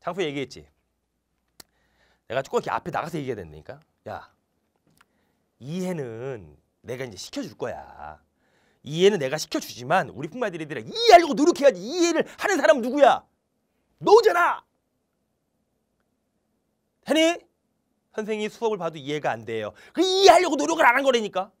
장소 얘기했지. 내가 꼭 이렇게 앞에 나가서 얘기해야 된다니까. 야, 이해는 내가 이제 시켜줄 거야. 이해는 내가 시켜주지만 우리 품마들이들이 이해하려고 노력해야지. 이해를 하는 사람 누구야? 너잖아. 하니 선생이 수업을 봐도 이해가 안 돼요. 그 이해하려고 노력을 안 한 거라니까.